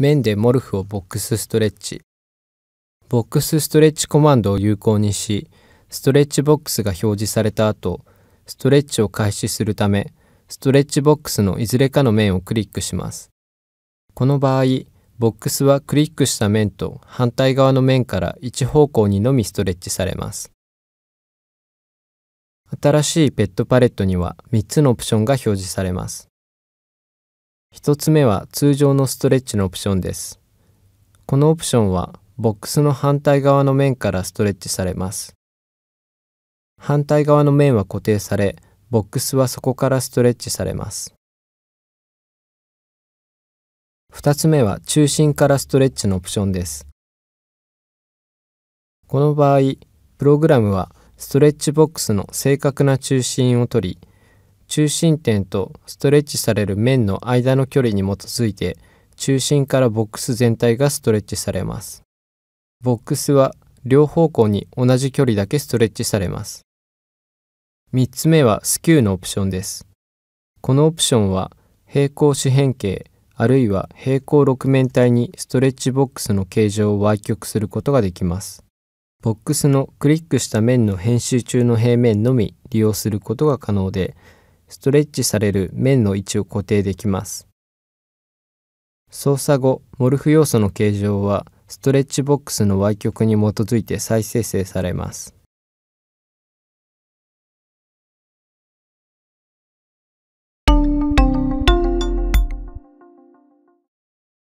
面でモルフをボックスストレッチ。ボックスストレッチコマンドを有効にし、ストレッチボックスが表示された後、ストレッチを開始するため、ストレッチボックスのいずれかの面をクリックします。この場合、ボックスはクリックした面と反対側の面から一方向にのみストレッチされます。新しいペットパレットには3つのオプションが表示されます。1つ目は通常のストレッチのオプションです。このオプションはボックスの反対側の面からストレッチされます。反対側の面は固定され、ボックスはそこからストレッチされます。2つ目は中心からストレッチのオプションです。この場合、プログラムはストレッチボックスの正確な中心を取り、中心点とストレッチされる面の間の距離に基づいて中心からボックス全体がストレッチされます。ボックスは両方向に同じ距離だけストレッチされます。3つ目はスキューのオプションです。このオプションは平行四辺形あるいは平行六面体にストレッチボックスの形状を歪曲することができます。ボックスのクリックした面の編集中の平面のみ利用することが可能で、ストレッチされる面の位置を固定できます。操作後、モルフ要素の形状はストレッチボックスの歪曲に基づいて再生成されます。